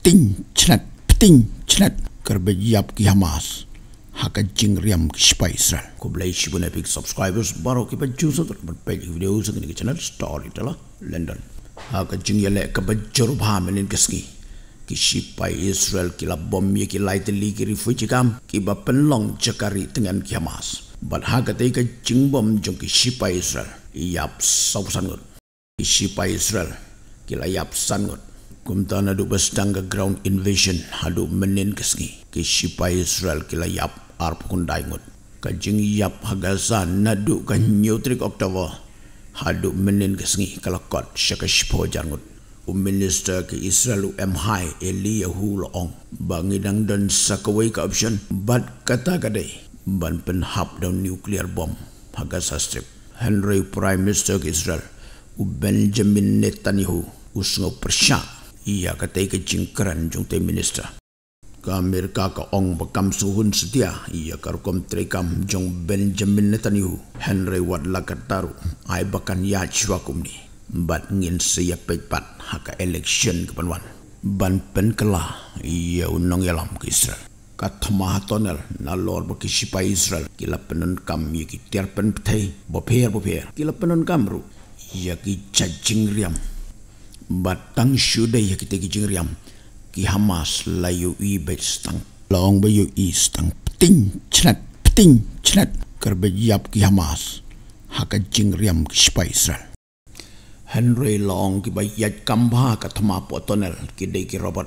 pting chnat pting chnat kerbe yap ki hamas haka jing riam ki spy israel ko blai shi bune pic subscribers baro ki bajju so tak mat pe video so ki channel story tala london haka jing yele ka bajjur bha melin kiski ki spy israel ki la bom ye ya, ki light li ki refuji ya, kam ki ba penlong jakari tengan ki hamas bal haka te ka jing bom jong ki spy israel yap sausan ngot ki spy israel ki la yap san Kumtana aduk bestang ke ground invasion aduk menin ke sini ke sipai Israel kila yap arp kun daingut. Kajing yap hagasa naduk ke nyutrik Oktober aduk menin ke sini kalakot syaka sipo jangut. U minister ke Israel M. Hai Eliyahu Loong bangidang dan sakawai ke option bat kata kadai ban penhap dan nuklear bom hagasa strip. Henry Prime Minister ke Israel U Benjamin Netanyahu usno persyak ia kata ke jingkeran jung te minister. Kamir kaka ong bakam suhun setia ia karukom terikam jung Benjamin Netanyahu Henry Ward lakat taru ai bakan ya cuakum ni. Bat ngin siap pepat haka election ke panwan. Ban pen kelah ia unang yalam ke Israel. Kat maha tonel na lor baki Israel kila penon kam ia ki tiar pen petai bopir kila penon kam ru ia ki cacing riam batang syudai ya kita kijing riam ki hamas layu i bestang long bayu i stang ting chnat ting chnat kerbejiap ki hamas hak jing riam ki spaisra henry long ki bayat kamba ka thama po tonel ki dei ki robot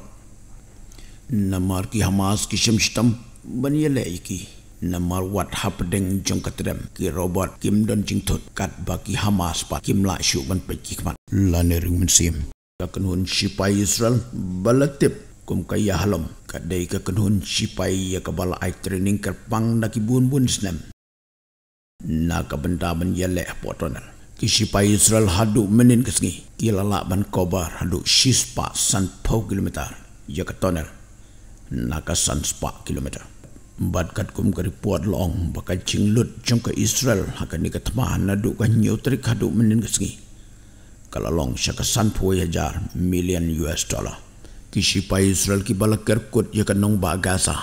namar ki hamas ki shimshtam ban ye le ki na marwat hap deng jong katrem ki robot kim don jing thot kat ba hamas pa kim la shu ban pe ki khmat la ne ring min sim ka kanun sipai israel balatip kum ka ya halom ka dei ka kanun sipai ya ka bala ai training ker pang na ki bun bun snem na ka benda ban ya le ki sipai israel hadu menin ke sengi ki lala ban kobar hadu shispa san pau kilometer ya ka tonel na ka san 5 kilometer bat kat kum kari puat long bakal cing lut ke Israel akan ha, ni ketemahan nadu ke nyutri kadu menin ke sengi kalau long syaka sanpu yajar million US dollar kisi pa Israel ki balak kerkut ya kenung ba Gaza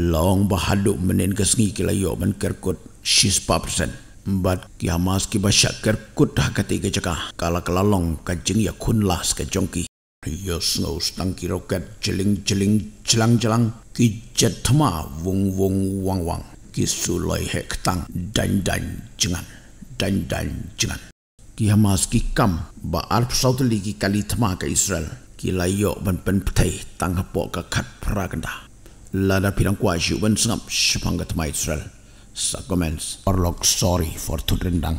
long bahadu ha, menin ke sengi kila yo men kerkut shispa persen bat ki Hamas ki basyak kerkut hakati ke jaka kalau kalau long kajing ya kunlas ke jongki Yosno stanky rocket jeling-jeling jelang-jelang ki jetama wong wong wang wang ki sulai hek tang dan dan jangan dan dan jangan ki hamas ki kam ba arp saut li ki kali tama ka israel ki layo ban pen ptai tang hapo ka kat praganda lada pirang kwa ji wen sngap shpang israel sa comments orlok sorry for tudrendang